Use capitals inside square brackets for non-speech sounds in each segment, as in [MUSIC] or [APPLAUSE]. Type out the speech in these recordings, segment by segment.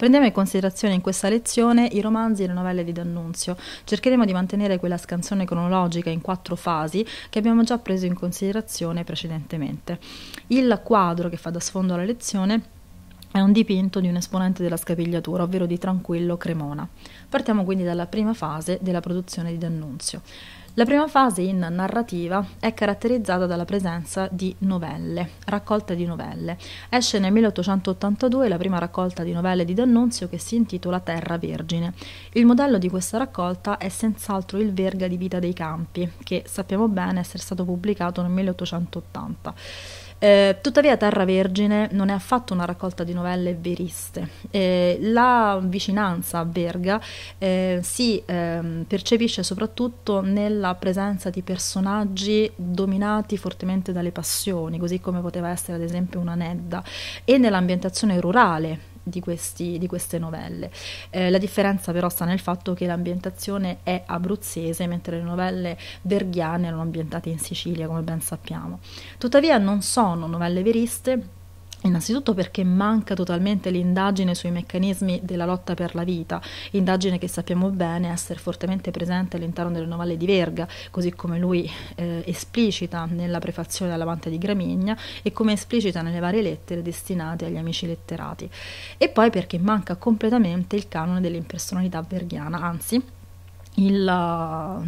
Prendiamo in considerazione in questa lezione i romanzi e le novelle di D'Annunzio. Cercheremo di mantenere quella scansione cronologica in quattro fasi che abbiamo già preso in considerazione precedentemente. Il quadro che fa da sfondo alla lezione è un dipinto di un esponente della scapigliatura, ovvero di Tranquillo Cremona. Partiamo quindi dalla prima fase della produzione di D'Annunzio. La prima fase in narrativa è caratterizzata dalla presenza di novelle, raccolta di novelle. Esce nel 1882 la prima raccolta di novelle di D'Annunzio che si intitola Terra Vergine. Il modello di questa raccolta è senz'altro il Verga di Vita dei Campi, che sappiamo bene essere stato pubblicato nel 1880. Eh, tuttavia Terra Vergine non è affatto una raccolta di novelle veriste. Eh, la vicinanza a Verga eh, si ehm, percepisce soprattutto nella presenza di personaggi dominati fortemente dalle passioni, così come poteva essere ad esempio una Nedda, e nell'ambientazione rurale di, questi, di queste novelle. Eh, la differenza però sta nel fatto che l'ambientazione è abruzzese, mentre le novelle verghiane erano ambientate in Sicilia, come ben sappiamo. Tuttavia non sono novelle veriste Innanzitutto perché manca totalmente l'indagine sui meccanismi della lotta per la vita, indagine che sappiamo bene essere fortemente presente all'interno delle novelle di Verga, così come lui eh, esplicita nella prefazione dell'Amante di Gramigna e come esplicita nelle varie lettere destinate agli amici letterati. E poi perché manca completamente il canone dell'impersonalità verghiana, anzi il eh,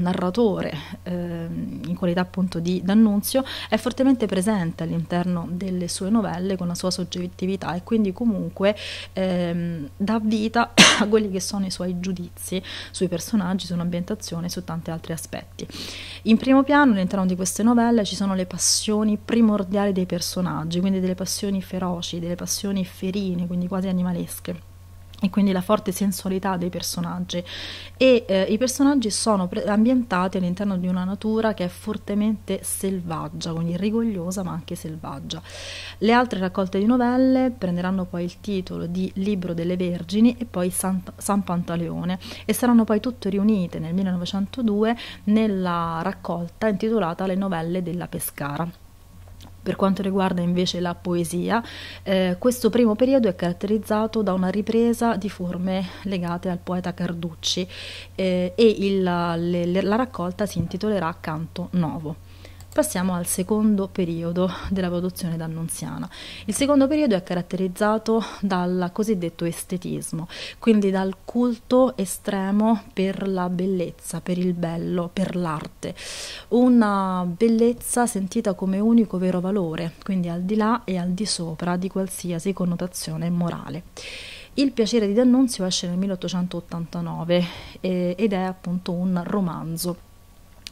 narratore, eh, in qualità appunto di D'Annunzio, è fortemente presente all'interno delle sue novelle con la sua soggettività e quindi comunque ehm, dà vita [COUGHS] a quelli che sono i suoi giudizi sui personaggi, sull'ambientazione e su tanti altri aspetti. In primo piano, all'interno di queste novelle, ci sono le passioni primordiali dei personaggi, quindi delle passioni feroci, delle passioni ferine, quindi quasi animalesche e quindi la forte sensualità dei personaggi e eh, i personaggi sono ambientati all'interno di una natura che è fortemente selvaggia, quindi rigogliosa ma anche selvaggia. Le altre raccolte di novelle prenderanno poi il titolo di Libro delle Vergini e poi San, San Pantaleone e saranno poi tutte riunite nel 1902 nella raccolta intitolata Le novelle della Pescara. Per quanto riguarda invece la poesia, eh, questo primo periodo è caratterizzato da una ripresa di forme legate al poeta Carducci eh, e il, le, la raccolta si intitolerà Canto Novo. Passiamo al secondo periodo della produzione d'Annunziana. Il secondo periodo è caratterizzato dal cosiddetto estetismo, quindi dal culto estremo per la bellezza, per il bello, per l'arte, una bellezza sentita come unico vero valore, quindi al di là e al di sopra di qualsiasi connotazione morale. Il piacere di D'Annunzio esce nel 1889 eh, ed è appunto un romanzo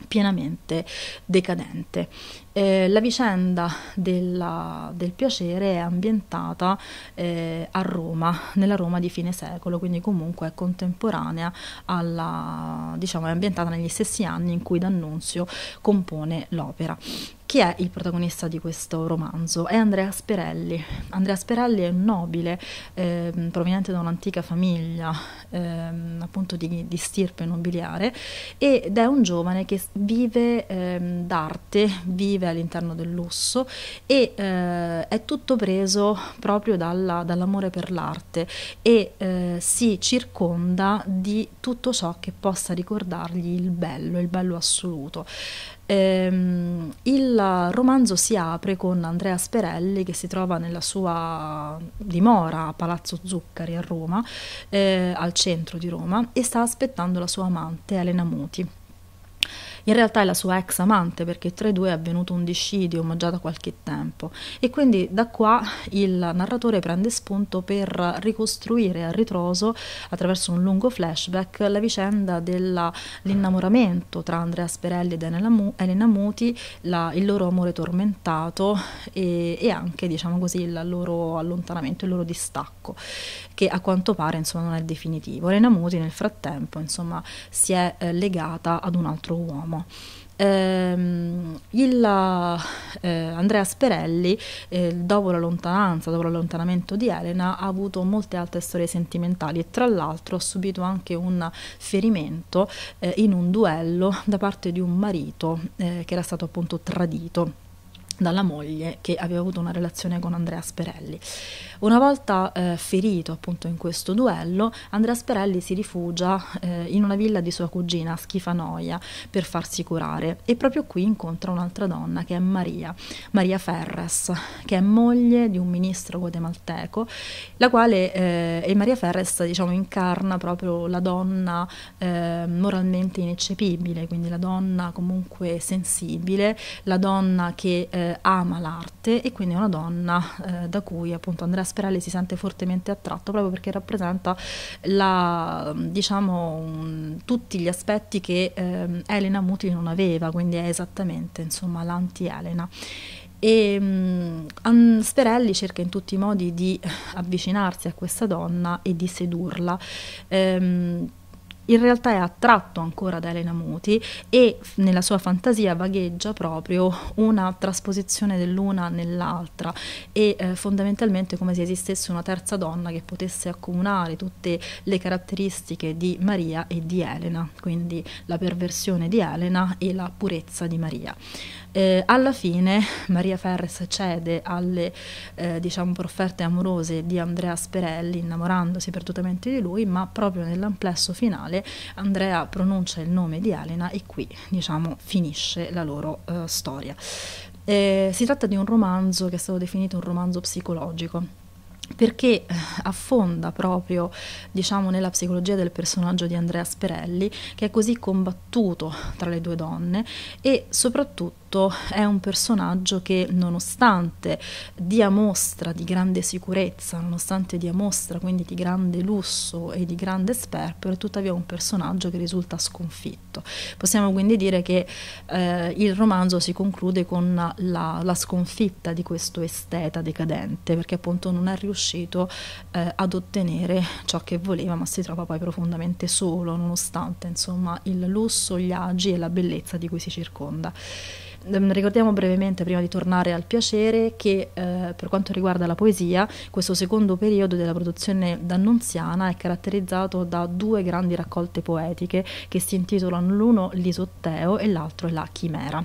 pienamente decadente. Eh, la vicenda della, del piacere è ambientata eh, a Roma, nella Roma di fine secolo, quindi comunque è contemporanea alla, diciamo, è ambientata negli stessi anni in cui D'Annunzio compone l'opera. Chi è il protagonista di questo romanzo? È Andrea Sperelli. Andrea Sperelli è un nobile eh, proveniente da un'antica famiglia eh, appunto di, di, stirpe nobiliare ed è un giovane che vive eh, d'arte, vive vive all'interno dell'osso e eh, è tutto preso proprio dalla, dall'amore per l'arte e eh, si circonda di tutto ciò che possa ricordargli il bello, il bello assoluto. Ehm, il romanzo si apre con Andrea Sperelli che si trova nella sua dimora a Palazzo Zuccari a Roma, eh, al centro di Roma, e sta aspettando la sua amante Elena Muti in realtà è la sua ex amante perché tra i due è avvenuto un discidio già da qualche tempo e quindi da qua il narratore prende spunto per ricostruire a ritroso attraverso un lungo flashback la vicenda dell'innamoramento tra Andrea Sperelli ed Elena Muti, la, il loro amore tormentato e, e anche diciamo così, il loro allontanamento, il loro distacco che a quanto pare insomma, non è definitivo. Elena Muti nel frattempo insomma, si è eh, legata ad un altro uomo no. Ehm, il, eh, Andrea Sperelli, eh, dopo la lontananza, dopo l'allontanamento di Elena, ha avuto molte altre storie sentimentali e tra l'altro ha subito anche un ferimento eh, in un duello da parte di un marito eh, che era stato appunto tradito dalla moglie che aveva avuto una relazione con Andrea Sperelli. Una volta eh, ferito appunto in questo duello, Andrea Sperelli si rifugia eh, in una villa di sua cugina Schifanoia per farsi curare e proprio qui incontra un'altra donna che è Maria, Maria Ferres, che è moglie di un ministro guatemalteco, la quale eh, e Maria Ferres diciamo incarna proprio la donna eh, moralmente ineccepibile, quindi la donna comunque sensibile, la donna che eh, eh, ama l'arte e quindi è una donna eh, da cui appunto Andrea Sperelli si sente fortemente attratto proprio perché rappresenta la, diciamo, un, tutti gli aspetti che eh, Elena Muti non aveva, quindi è esattamente insomma l'anti-Elena. E um, mm, Sperelli cerca in tutti i modi di avvicinarsi a questa donna e di sedurla. Um, in realtà è attratto ancora da Elena Muti e nella sua fantasia vagheggia proprio una trasposizione dell'una nell'altra e eh, fondamentalmente come se esistesse una terza donna che potesse accomunare tutte le caratteristiche di Maria e di Elena, quindi la perversione di Elena e la purezza di Maria. Eh, alla fine [LAUGHS] Maria Ferres cede alle eh, diciamo, profferte amorose di Andrea Sperelli, innamorandosi perdutamente di lui, ma proprio nell'amplesso finale Andrea pronuncia il nome di Elena e qui diciamo, finisce la loro eh, storia. Eh, si tratta di un romanzo che è stato definito un romanzo psicologico perché eh, affonda proprio diciamo, nella psicologia del personaggio di Andrea Sperelli che è così combattuto tra le due donne e soprattutto soprattutto è un personaggio che nonostante dia mostra di grande sicurezza, nonostante dia mostra quindi di grande lusso e di grande sperpero, è tuttavia un personaggio che risulta sconfitto. Possiamo quindi dire che eh, il romanzo si conclude con la, la, sconfitta di questo esteta decadente, perché appunto non è riuscito eh, ad ottenere ciò che voleva, ma si trova poi profondamente solo, nonostante insomma il lusso, gli agi e la bellezza di cui si circonda. Ehm, ricordiamo brevemente, prima di tornare al piacere, che eh, per quanto riguarda la poesia, questo secondo periodo della produzione d'Annunziana è caratterizzato da due grandi raccolte poetiche che si intitolano l'uno L'Isotteo e l'altro La Chimera.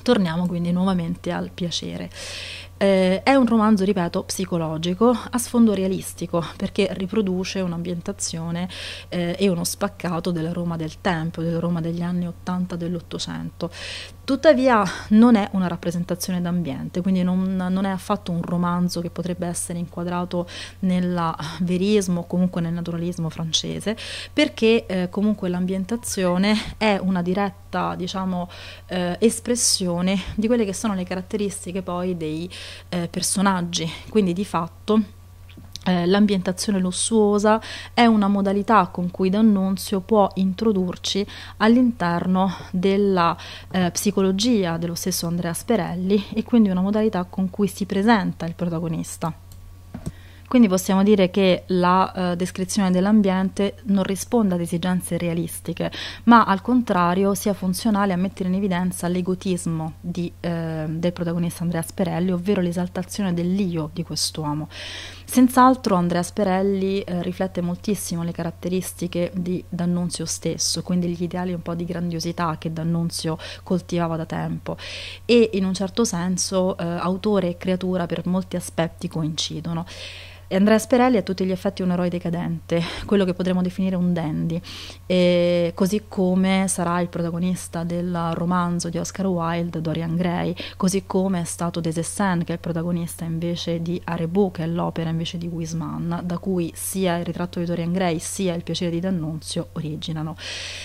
Torniamo quindi nuovamente al piacere. Eh, è un romanzo, ripeto, psicologico a sfondo realistico perché riproduce un'ambientazione eh, e uno spaccato della Roma del tempo, della Roma degli anni 80 dell'Ottocento. Tuttavia non è una rappresentazione d'ambiente, quindi non, non, è affatto un romanzo che potrebbe essere inquadrato nel verismo o comunque nel naturalismo francese, perché eh, comunque l'ambientazione è una diretta diciamo, eh, espressione di quelle che sono le caratteristiche poi dei eh, personaggi, quindi di fatto eh, l'ambientazione lussuosa è una modalità con cui D'Annunzio può introdurci all'interno della eh, psicologia dello stesso Andrea Sperelli e quindi una modalità con cui si presenta il protagonista. Quindi possiamo dire che la eh, descrizione dell'ambiente non risponda ad esigenze realistiche, ma al contrario sia funzionale a mettere in evidenza l'egotismo di, eh, del protagonista Andrea Sperelli, ovvero l'esaltazione dell'io di quest'uomo. Senz'altro Andrea Sperelli eh, riflette moltissimo le caratteristiche di D'Annunzio stesso, quindi gli ideali un po' di grandiosità che D'Annunzio coltivava da tempo e in un certo senso eh, autore e creatura per molti aspetti coincidono. Andrea Sperelli è a tutti gli effetti un eroe decadente, quello che potremmo definire un dandy, e così come sarà il protagonista del romanzo di Oscar Wilde, Dorian Gray, così come è stato Desessant, che è il protagonista invece di Arebu, che è l'opera invece di Wiseman, da cui sia il ritratto di Dorian Gray sia il piacere di D'Annunzio originano.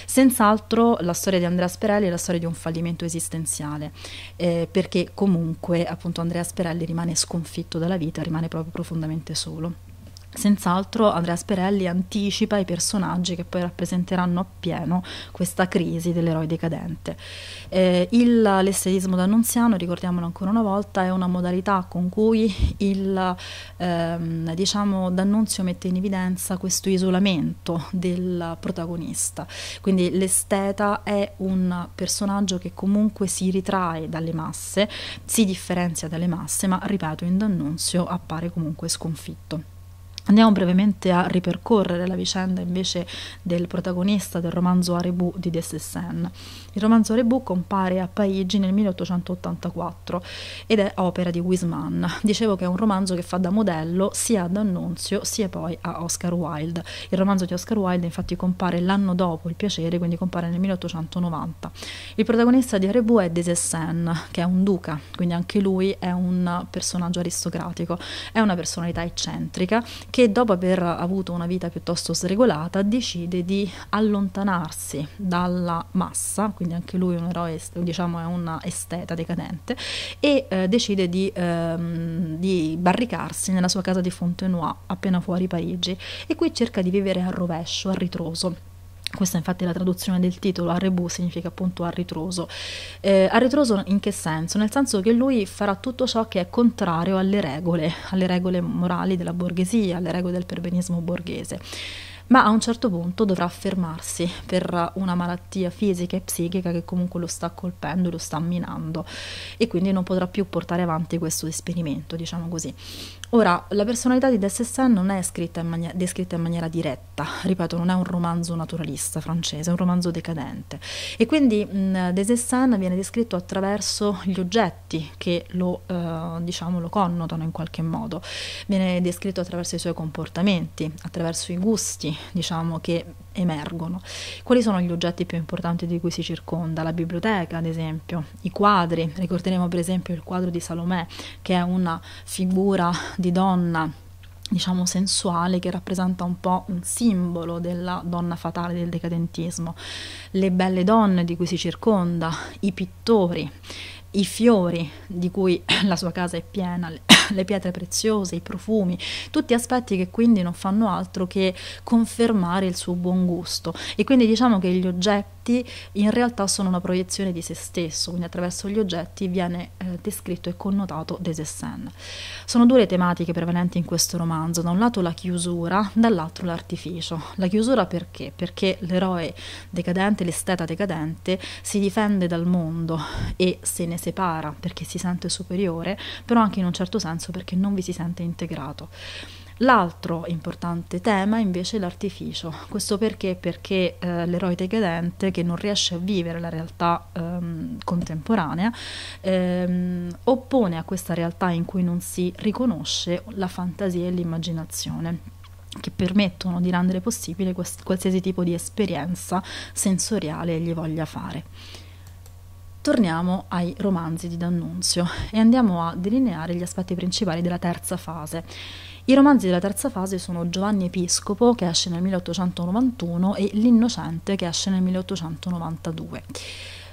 Senz'altro la storia di Andrea Sperelli è la storia di un fallimento esistenziale, eh, perché comunque appunto Andrea Sperelli rimane sconfitto dalla vita, rimane proprio profondamente solo solo. Senz'altro Andrea Sperelli anticipa i personaggi che poi rappresenteranno appieno questa crisi dell'eroe decadente. Eh, il, l'essayismo d'annunziano, ricordiamolo ancora una volta, è una modalità con cui il ehm, diciamo, d'annunzio mette in evidenza questo isolamento del protagonista. Quindi l'esteta è un personaggio che comunque si ritrae dalle masse, si differenzia dalle masse, ma ripeto, in d'annunzio appare comunque sconfitto. Andiamo brevemente a ripercorrere la vicenda invece del protagonista del romanzo Arebu di de Sessène. Il romanzo Arebu compare a Parigi nel 1884 ed è opera di Wiseman. Dicevo che è un romanzo che fa da modello sia ad Annunzio sia poi a Oscar Wilde. Il romanzo di Oscar Wilde infatti compare l'anno dopo Il piacere, quindi compare nel 1890. Il protagonista di Arebu è de Sessène, che è un duca, quindi anche lui è un personaggio aristocratico, è una personalità eccentrica che dopo aver avuto una vita piuttosto sregolata decide di allontanarsi dalla massa, quindi anche lui è un eroe, diciamo è un esteta decadente, e eh, decide di, ehm, di, barricarsi nella sua casa di Fontenoy appena fuori Parigi e qui cerca di vivere a rovescio, a ritroso questa infatti è la traduzione del titolo, arrebu significa appunto arritroso. ritroso. Eh, a in che senso? Nel senso che lui farà tutto ciò che è contrario alle regole, alle regole morali della borghesia, alle regole del perbenismo borghese ma a un certo punto dovrà fermarsi per una malattia fisica e psichica che comunque lo sta colpendo, lo sta minando e quindi non potrà più portare avanti questo esperimento, diciamo così. Ora, la personalità di Dessessant non è in maniera, descritta in maniera diretta, ripeto, non è un romanzo naturalista francese, è un romanzo decadente. E quindi Dessessant viene descritto attraverso gli oggetti che lo, eh, diciamo, lo connotano in qualche modo, viene descritto attraverso i suoi comportamenti, attraverso i gusti, diciamo, che emergono. Quali sono gli oggetti più importanti di cui si circonda? La biblioteca, ad esempio, i quadri, ricorderemo per esempio il quadro di Salomè, che è una figura di donna diciamo sensuale che rappresenta un po' un simbolo della donna fatale del decadentismo, le belle donne di cui si circonda, i pittori, i fiori di cui la sua casa è piena, [LAUGHS] le pietre preziose, i profumi, tutti aspetti che quindi non fanno altro che confermare il suo buon gusto. E quindi diciamo che gli oggetti oggetti in realtà sono una proiezione di se stesso, quindi attraverso gli oggetti viene eh, descritto e connotato De Sessen. Sono due le tematiche prevalenti in questo romanzo, da un lato la chiusura, dall'altro l'artificio. La chiusura perché? Perché l'eroe decadente, l'esteta decadente, si difende dal mondo e se ne separa perché si sente superiore, però anche in un certo senso perché non vi si sente integrato. L'altro importante tema invece è l'artificio, questo perché? Perché eh, l'eroe decadente che non riesce a vivere la realtà ehm, contemporanea ehm, oppone a questa realtà in cui non si riconosce la fantasia e l'immaginazione che permettono di rendere possibile qualsiasi tipo di esperienza sensoriale gli voglia fare. Torniamo ai romanzi di D'Annunzio e andiamo a delineare gli aspetti principali della terza fase i romanzi della terza fase sono Giovanni Episcopo, che esce nel 1891, e L'Innocente, che esce nel 1892.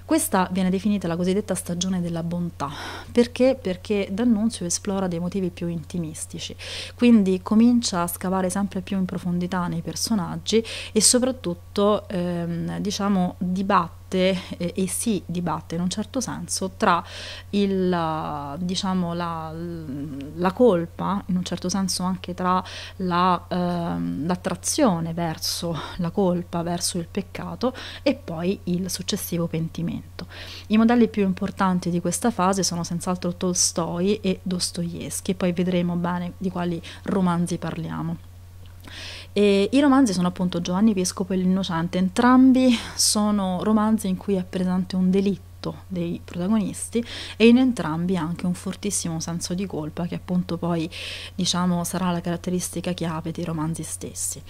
Questa viene definita la cosiddetta stagione della bontà. Perché? Perché D'Annunzio esplora dei motivi più intimistici, quindi comincia a scavare sempre più in profondità nei personaggi e soprattutto ehm, diciamo dibatte dibatte eh, e si dibatte in un certo senso tra il, diciamo, la, la, colpa, in un certo senso anche tra la, eh, l'attrazione verso la colpa, verso il peccato e poi il successivo pentimento. I modelli più importanti di questa fase sono senz'altro Tolstoi e Dostoevsky, poi vedremo bene di quali romanzi parliamo. E I romanzi sono appunto Giovanni Vescovo e L'Innocente, entrambi sono romanzi in cui è presente un delitto fatto dei protagonisti e in entrambi anche un fortissimo senso di colpa che appunto poi diciamo sarà la caratteristica chiave dei romanzi stessi.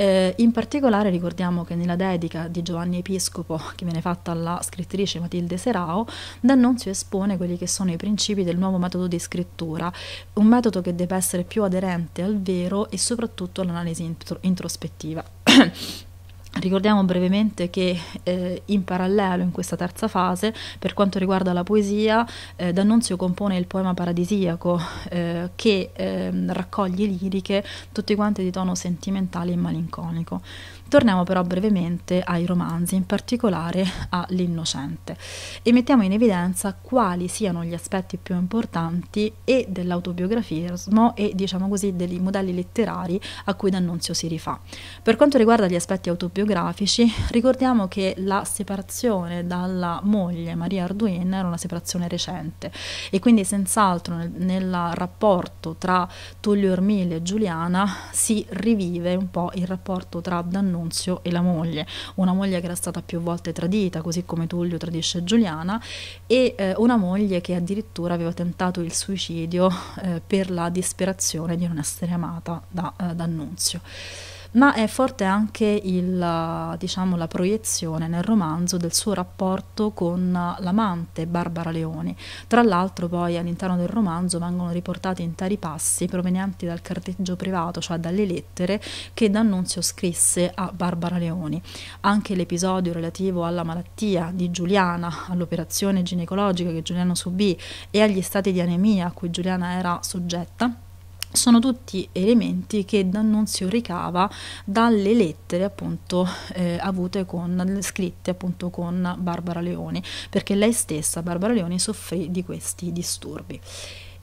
Eh, in particolare ricordiamo che nella dedica di Giovanni Episcopo che viene fatta alla scrittrice Matilde Serao, D'Annunzio espone quelli che sono i principi del nuovo metodo di scrittura, un metodo che deve essere più aderente al vero e soprattutto all'analisi intro introspettiva. [CLEARS THROAT] Ricordiamo brevemente che eh, in parallelo in questa terza fase, per quanto riguarda la poesia, eh, D'Annunzio compone il poema paradisiaco eh, che ehm, raccoglie liriche tutti quanti di tono sentimentale e malinconico. Torniamo però brevemente ai romanzi, in particolare all'Innocente, e mettiamo in evidenza quali siano gli aspetti più importanti e dell'autobiografismo e diciamo così dei modelli letterari a cui D'Annunzio si rifà. Per quanto riguarda gli aspetti autobiografici, biografici, ricordiamo che la separazione dalla moglie Maria Arduin era una separazione recente e quindi senz'altro nel, nel, rapporto tra Tullio Ormile e Giuliana si rivive un po' il rapporto tra D'Annunzio e la moglie, una moglie che era stata più volte tradita, così come Tullio tradisce Giuliana, e eh, una moglie che addirittura aveva tentato il suicidio eh, per la disperazione di non essere amata da eh, D'Annunzio ma è forte anche il, eh, diciamo, la proiezione nel romanzo del suo rapporto con l'amante Barbara Leoni. Tra l'altro poi all'interno del romanzo vengono riportati interi passi provenienti dal carteggio privato, cioè dalle lettere che D'Annunzio scrisse a Barbara Leoni. Anche l'episodio relativo alla malattia di Giuliana, all'operazione ginecologica che Giuliano subì e agli stati di anemia a cui Giuliana era soggetta sono tutti elementi che D'Annunzio ricava dalle lettere appunto eh, avute con, scritte appunto con Barbara Leoni, perché lei stessa, Barbara Leoni, soffrì di questi disturbi.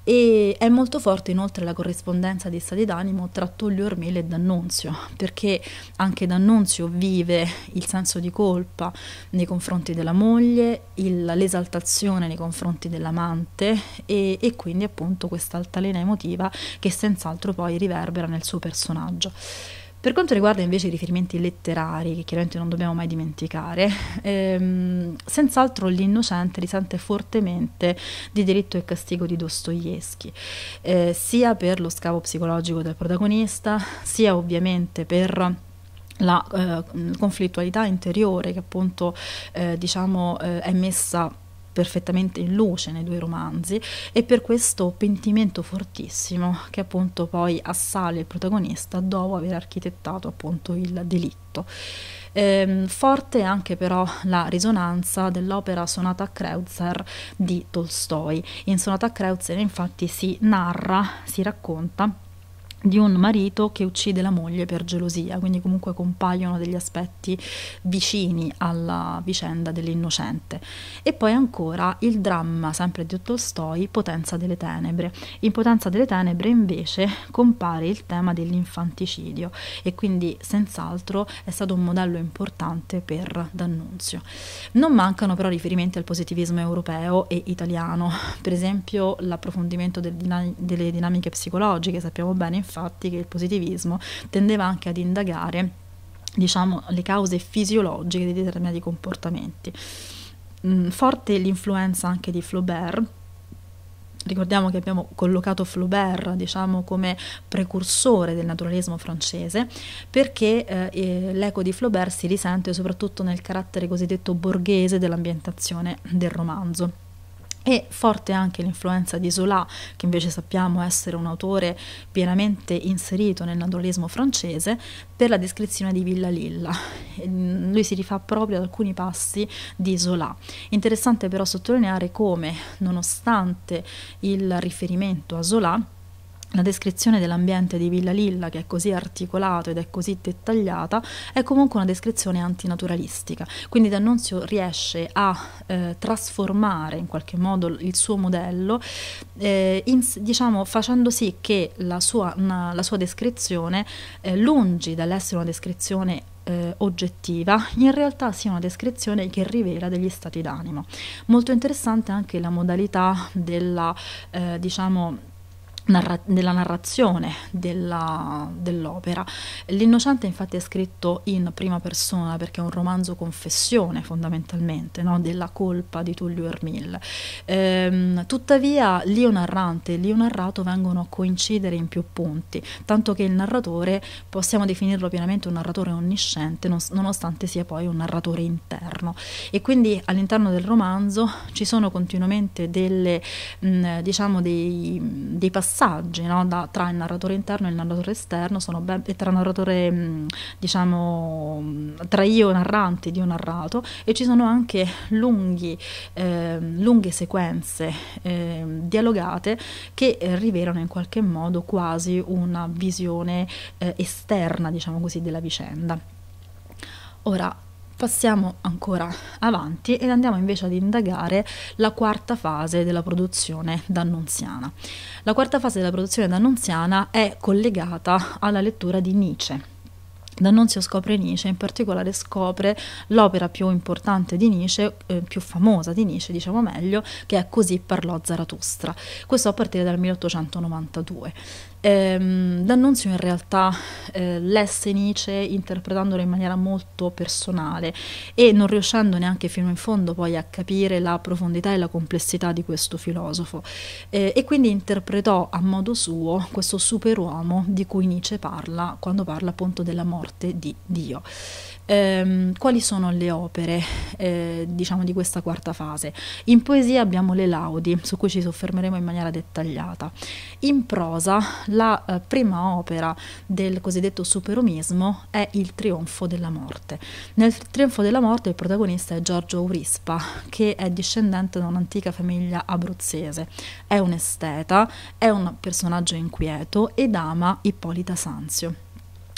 E è molto forte inoltre la corrispondenza di stati d'animo tra Tullio Ormele e D'Annunzio, perché anche D'Annunzio vive il senso di colpa nei confronti della moglie, il, l'esaltazione nei confronti dell'amante e, e quindi appunto questa altalena emotiva che senz'altro poi riverbera nel suo personaggio. Per quanto riguarda invece i riferimenti letterari, che chiaramente non dobbiamo mai dimenticare, ehm, senz'altro l'innocente risente fortemente di diritto e castigo di Dostoevsky, eh, sia per lo scavo psicologico del protagonista, sia ovviamente per la eh, conflittualità interiore che appunto eh, diciamo, eh, è messa perfettamente in luce nei due romanzi e per questo pentimento fortissimo che appunto poi assale il protagonista dopo aver architettato appunto il delitto. Ehm, forte è anche però la risonanza dell'opera Sonata a Kreutzer di Tolstoi. In Sonata a Kreutzer infatti si narra, si racconta di un marito che uccide la moglie per gelosia, quindi comunque compaiono degli aspetti vicini alla vicenda dell'innocente. E poi ancora il dramma, sempre di Tolstoi, Potenza delle tenebre. In Potenza delle tenebre invece compare il tema dell'infanticidio e quindi senz'altro è stato un modello importante per D'Annunzio. Non mancano però riferimenti al positivismo europeo e italiano, per esempio l'approfondimento del delle dinamiche psicologiche, sappiamo bene infatti infatti che il positivismo tendeva anche ad indagare diciamo, le cause fisiologiche di determinati comportamenti. Mm, forte l'influenza anche di Flaubert, Ricordiamo che abbiamo collocato Flaubert diciamo, come precursore del naturalismo francese perché eh, l'eco di Flaubert si risente soprattutto nel carattere cosiddetto borghese dell'ambientazione del romanzo. E forte anche l'influenza di Zola, che invece sappiamo essere un autore pienamente inserito nel naturalismo francese, per la descrizione di Villa Lilla. Lui si rifà proprio ad alcuni passi di Zola. Interessante però sottolineare come, nonostante il riferimento a Zola, la descrizione dell'ambiente di Villa Lilla, che è così articolato ed è così dettagliata, è comunque una descrizione antinaturalistica. Quindi D'Annunzio riesce a eh, trasformare in qualche modo il suo modello, eh, in, diciamo, facendo sì che la sua, una, la sua descrizione, eh, lungi dall'essere una descrizione eh, oggettiva, in realtà sia una descrizione che rivela degli stati d'animo. Molto interessante anche la modalità della, eh, diciamo, narra- della narrazione della, dell'opera. L'innocente infatti è scritto in prima persona perché è un romanzo confessione fondamentalmente no? della colpa di Tullio Ermil. Ehm, tuttavia l'io narrante e l'io narrato vengono a coincidere in più punti, tanto che il narratore possiamo definirlo pienamente un narratore onnisciente non, nonostante sia poi un narratore interno e quindi all'interno del romanzo ci sono continuamente delle, mh, diciamo dei, dei passaggi passaggi no? da, tra il narratore interno e il narratore esterno, sono ben, tra narratore, mm, diciamo, mm, tra io narrante ed io narrato, e ci sono anche lunghi, eh, lunghe sequenze eh, dialogate che eh, rivelano in qualche modo quasi una visione eh, esterna, diciamo così, della vicenda. Ora, Passiamo ancora avanti ed andiamo invece ad indagare la quarta fase della produzione d'Annunziana. La quarta fase della produzione d'Annunziana è collegata alla lettura di Nietzsche. D'Annunzio scopre Nietzsche, in particolare scopre l'opera più importante di Nietzsche, eh, più famosa di Nietzsche, diciamo meglio, che è Così parlò Zarathustra. Questo a partire dal 1892. Ehm, D'Annunzio in realtà eh, lesse Nietzsche interpretandolo in maniera molto personale e non riuscendo neanche fino in fondo poi a capire la profondità e la complessità di questo filosofo eh, e quindi interpretò a modo suo questo superuomo di cui Nietzsche parla quando parla appunto della morte di Dio. Ehm, quali sono le opere eh, diciamo di questa quarta fase? In poesia abbiamo le laudi su cui ci soffermeremo in maniera dettagliata. In prosa la eh, prima opera del cosiddetto superumismo è Il trionfo della morte. Nel trionfo della morte il protagonista è Giorgio Aurispa, che è discendente da un'antica famiglia abruzzese. È un esteta, è un personaggio inquieto ed ama Ippolita Sanzio.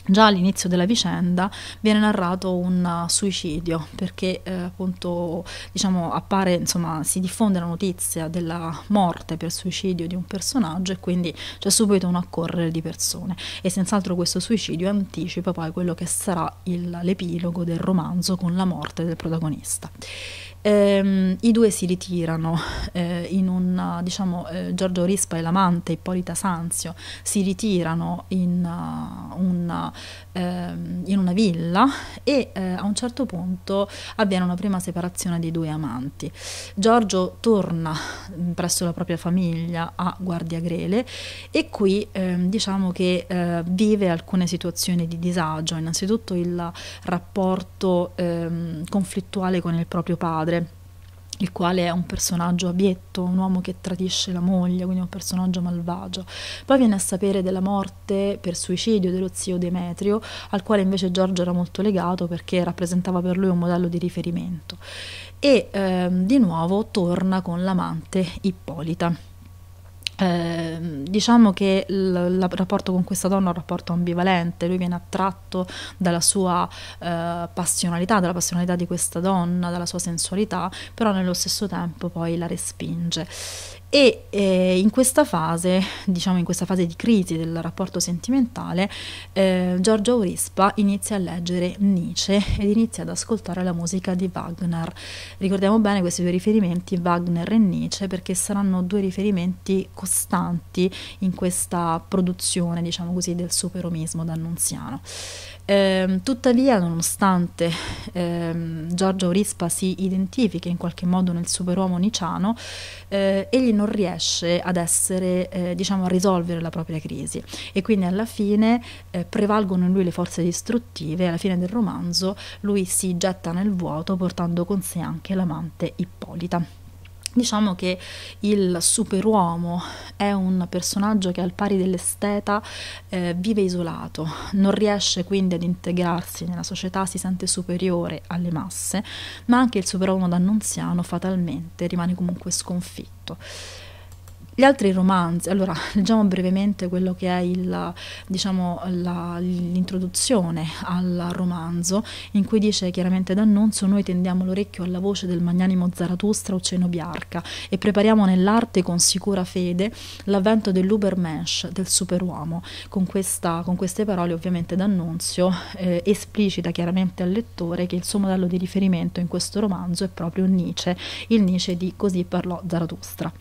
Già all'inizio della vicenda viene narrato un uh, suicidio perché eh, appunto diciamo appare insomma si diffonde la notizia della morte per suicidio di un personaggio e quindi c'è subito un accorrere di persone e senz'altro questo suicidio anticipa poi quello che sarà l'epilogo del romanzo con la morte del protagonista ehm, i due si ritirano eh, in un, diciamo, eh, Giorgio Rispa e l'amante Ippolita Sanzio si ritirano in, uh, eh, una, ehm, in una, villa e eh, a un certo punto avviene una prima separazione dei due amanti. Giorgio torna mm, presso la propria famiglia a Guardia Grele e qui ehm, diciamo che eh, vive alcune situazioni di disagio, innanzitutto il rapporto ehm, conflittuale con il proprio padre il quale è un personaggio abietto, un uomo che tradisce la moglie, quindi un personaggio malvagio. Poi viene a sapere della morte per suicidio dello zio Demetrio, al quale invece Giorgio era molto legato perché rappresentava per lui un modello di riferimento. E ehm, di nuovo torna con l'amante Ippolita. Ehm, diciamo che il, il, rapporto con questa donna è un rapporto ambivalente, lui viene attratto dalla sua eh, passionalità, dalla passionalità di questa donna, dalla sua sensualità, però nello stesso tempo poi la respinge. E eh, in questa fase, diciamo in questa fase di crisi del rapporto sentimentale, eh, Giorgio Aurispa inizia a leggere Nietzsche ed inizia ad ascoltare la musica di Wagner. Ricordiamo bene questi due riferimenti, Wagner e Nietzsche, perché saranno due riferimenti costanti in questa produzione, diciamo così, del superomismo d'Annunziano. Eh, tuttavia, nonostante ehm, Giorgio Aurispa si identifichi in qualche modo nel superuomo niciano, eh, egli non riesce ad essere, eh, diciamo, a risolvere la propria crisi e quindi alla fine eh, prevalgono in lui le forze distruttive. Alla fine del romanzo, lui si getta nel vuoto, portando con sé anche l'amante Ippolita. Diciamo che il superuomo è un personaggio che al pari dell'esteta eh, vive isolato, non riesce quindi ad integrarsi nella società, si sente superiore alle masse, ma anche il superuomo d'annunziano fatalmente rimane comunque sconfitto. Gli altri romanzi, allora [LAUGHS] leggiamo brevemente quello che è il, diciamo, la, l'introduzione al romanzo, in cui dice chiaramente D'Annunzio: Noi tendiamo l'orecchio alla voce del magnanimo Zaratustra o Cenobiarca e prepariamo nell'arte con sicura fede l'avvento dell'Ubermensch, del superuomo. Con, questa, con queste parole, ovviamente, D'Annunzio eh, esplicita chiaramente al lettore che il suo modello di riferimento in questo romanzo è proprio Nietzsche, il Nietzsche di Così parlò Zaratustra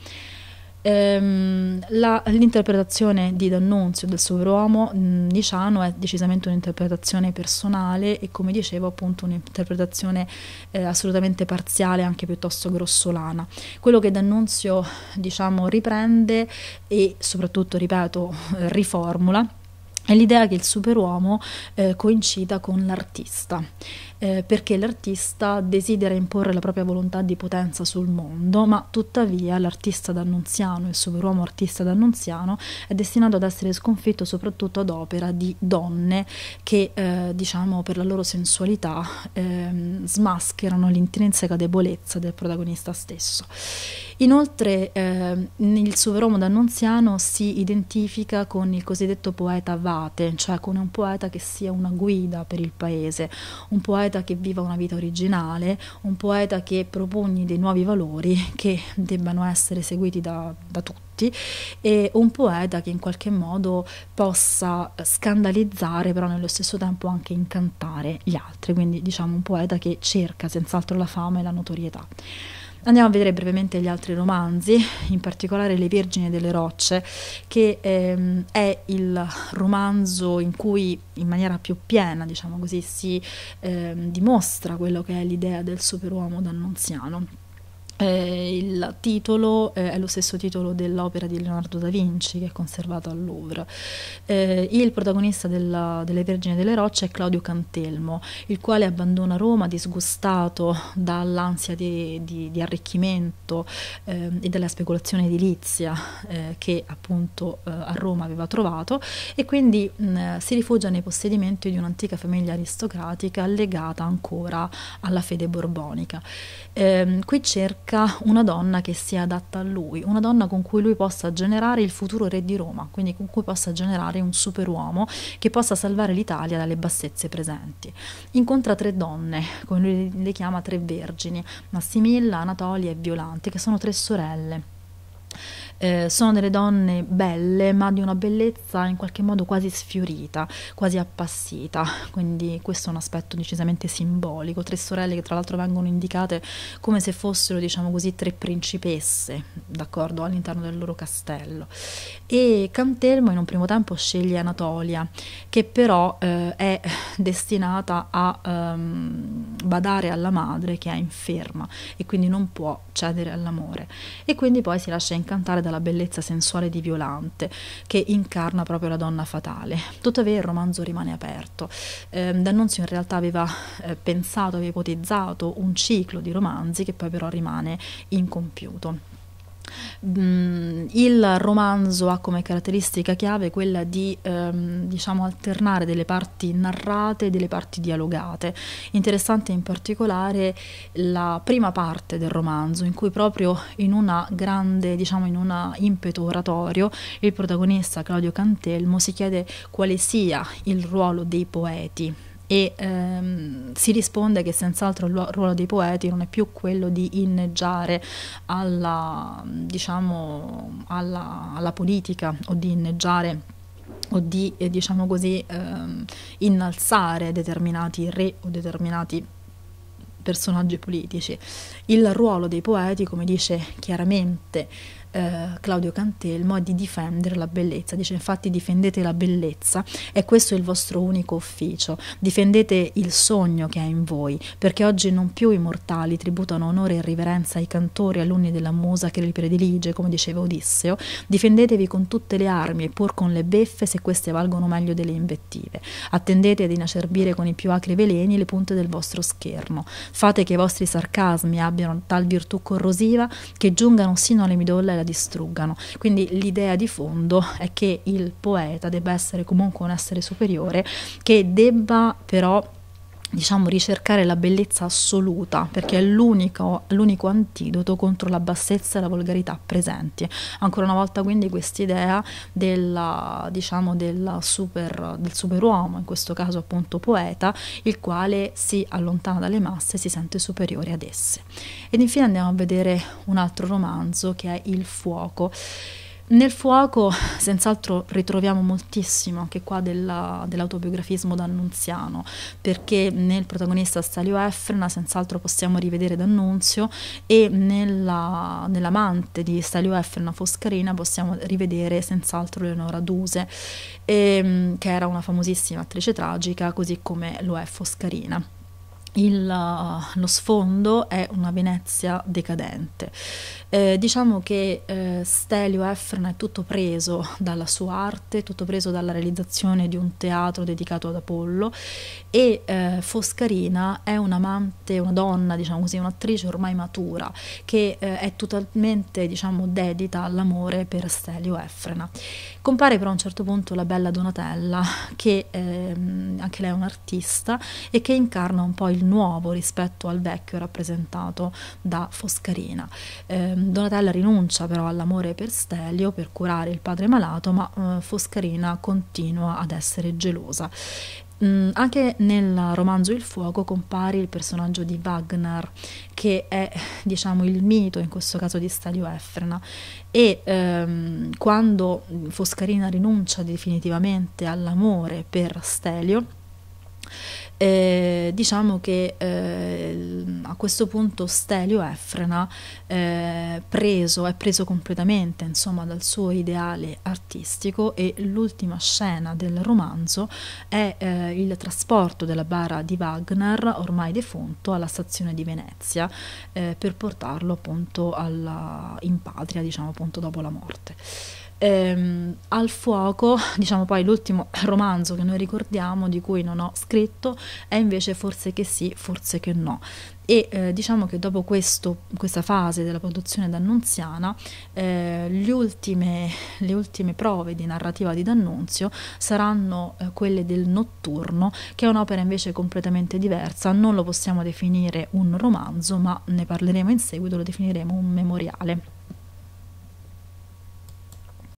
ehm, la, l'interpretazione di D'Annunzio del superuomo mm, di Ciano è decisamente un'interpretazione personale e come dicevo appunto un'interpretazione eh, assolutamente parziale anche piuttosto grossolana. Quello che D'Annunzio diciamo riprende e soprattutto ripeto eh, riformula è l'idea che il superuomo eh, coincida con l'artista, eh, perché l'artista desidera imporre la propria volontà di potenza sul mondo, ma tuttavia l'artista d'Annunziano, il superuomo artista d'Annunziano, è destinato ad essere sconfitto soprattutto ad opera di donne che, eh, diciamo, per la loro sensualità ehm, smascherano l'intrinseca debolezza del protagonista stesso. Inoltre eh, il Superuomo d'Annunziano si identifica con il cosiddetto poeta vate, cioè con un poeta che sia una guida per il paese, un poeta che viva una vita originale, un poeta che propugni dei nuovi valori che debbano essere seguiti da, da tutti e un poeta che in qualche modo possa scandalizzare però nello stesso tempo anche incantare gli altri, quindi diciamo un poeta che cerca senz'altro la fama e la notorietà. Andiamo a vedere brevemente gli altri romanzi, in particolare Le Vergini delle Rocce, che ehm, è il romanzo in cui in maniera più piena, diciamo così, si ehm, dimostra quello che è l'idea del superuomo d'Annunziano. Eh, il titolo eh, è lo stesso titolo dell'opera di Leonardo da Vinci che è conservata al Louvre. Eh, il protagonista della, delle Vergini delle Rocce è Claudio Cantelmo, il quale abbandona Roma disgustato dall'ansia di, di, di arricchimento ehm, e dalla speculazione edilizia eh, che appunto eh, a Roma aveva trovato e quindi mh, si rifugia nei possedimenti di un'antica famiglia aristocratica legata ancora alla fede borbonica. Ehm, qui cerca cerca una donna che sia adatta a lui, una donna con cui lui possa generare il futuro re di Roma, quindi con cui possa generare un superuomo che possa salvare l'Italia dalle bassezze presenti. Incontra tre donne, come lui le chiama tre vergini, Massimilla, Anatolia e Violante, che sono tre sorelle eh, sono delle donne belle, ma di una bellezza in qualche modo quasi sfiorita, quasi appassita, quindi questo è un aspetto decisamente simbolico. Tre sorelle che tra l'altro vengono indicate come se fossero, diciamo così, tre principesse, d'accordo, all'interno del loro castello. E Cantelmo in un primo tempo sceglie Anatolia, che però eh, è destinata a ehm, badare alla madre che è inferma e quindi non può cedere all'amore. E quindi poi si lascia incantare dalla bellezza sensuale di Violante, che incarna proprio la donna fatale. Tuttavia il romanzo rimane aperto. Eh, D'Annunzio in realtà aveva eh, pensato, aveva ipotizzato un ciclo di romanzi che poi però rimane incompiuto. Mm, il romanzo ha come caratteristica chiave quella di ehm, diciamo, alternare delle parti narrate e delle parti dialogate. Interessante in particolare la prima parte del romanzo in cui proprio in una grande, diciamo in un impeto oratorio, il protagonista Claudio Cantelmo si chiede quale sia il ruolo dei poeti e ehm, si risponde che senz'altro il ruolo dei poeti non è più quello di inneggiare alla, diciamo, alla, alla politica o di inneggiare o di, eh, diciamo così, ehm, innalzare determinati re o determinati personaggi politici. Il ruolo dei poeti, come dice chiaramente eh, Claudio Cantelmo è di difendere la bellezza, dice infatti difendete la bellezza e questo è il vostro unico ufficio, difendete il sogno che è in voi, perché oggi non più i mortali tributano onore e riverenza ai cantori, alunni della musa che li predilige, come diceva Odisseo, difendetevi con tutte le armi e pur con le beffe se queste valgono meglio delle invettive, attendete ad inacerbire con i più acri veleni le punte del vostro scherno, fate che i vostri sarcasmi abbiano tal virtù corrosiva che giungano sino alle midolle la distruggano. Quindi l'idea di fondo è che il poeta debba essere comunque un essere superiore che debba però diciamo, ricercare la bellezza assoluta, perché è l'unico, l'unico antidoto contro la bassezza e la volgarità presenti. Ancora una volta quindi questa idea diciamo, super, del superuomo, in questo caso appunto poeta, il quale si allontana dalle masse e si sente superiore ad esse. Ed infine andiamo a vedere un altro romanzo che è Il fuoco nel fuoco [LAUGHS] senz'altro ritroviamo moltissimo anche qua della, dell'autobiografismo d'Annunziano, perché nel protagonista Stalio Efrena senz'altro possiamo rivedere D'Annunzio e nella, nell'amante di Stalio Efrena Foscarina possiamo rivedere senz'altro Leonora Duse, e, ehm, che era una famosissima attrice tragica, così come lo è Foscarina il, uh, lo sfondo è una Venezia decadente. Eh, diciamo che eh, Stelio Efren è tutto preso dalla sua arte, tutto preso dalla realizzazione di un teatro dedicato ad Apollo e eh, Foscarina è un'amante, una donna, diciamo così, un'attrice ormai matura che eh, è totalmente diciamo, dedita all'amore per Stelio Efrena. Compare però a un certo punto la bella Donatella che ehm, anche lei è un'artista e che incarna un po' il nuovo rispetto al vecchio rappresentato da Foscarina. Eh, Donatella rinuncia però all'amore per Stelio per curare il padre malato, ma eh, Foscarina continua ad essere gelosa. Mm, anche nel romanzo Il fuoco compare il personaggio di Wagner, che è diciamo il mito in questo caso di Stadio Efrena. E ehm, quando Foscarina rinuncia definitivamente all'amore per Stelio, eh, diciamo che eh, a questo punto Stelio Efrena eh, preso, è preso completamente insomma, dal suo ideale artistico e l'ultima scena del romanzo è eh, il trasporto della bara di Wagner, ormai defunto, alla stazione di Venezia eh, per portarlo appunto alla, in patria, diciamo appunto dopo la morte ehm, al fuoco, [LAUGHS] diciamo poi l'ultimo romanzo che noi ricordiamo di cui non ho scritto è invece Forse che sì, forse che no. E eh, diciamo che dopo questo, questa fase della produzione d'Annunziana, eh, le, ultime, le, ultime, prove di narrativa di D'Annunzio saranno eh, quelle del Notturno, che è un'opera invece completamente diversa. Non lo possiamo definire un romanzo, ma ne parleremo in seguito, lo definiremo un memoriale.